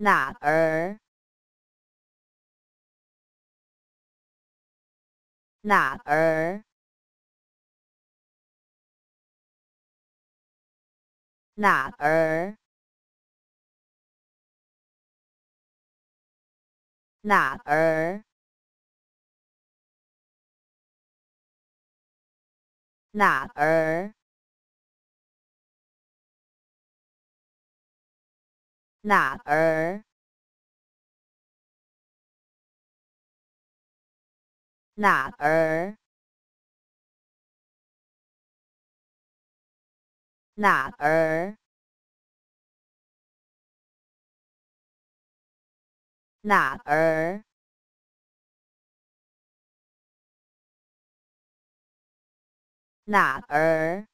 哪儿？哪儿？哪儿？哪儿？哪儿？哪儿？哪儿？哪儿？哪儿？哪儿？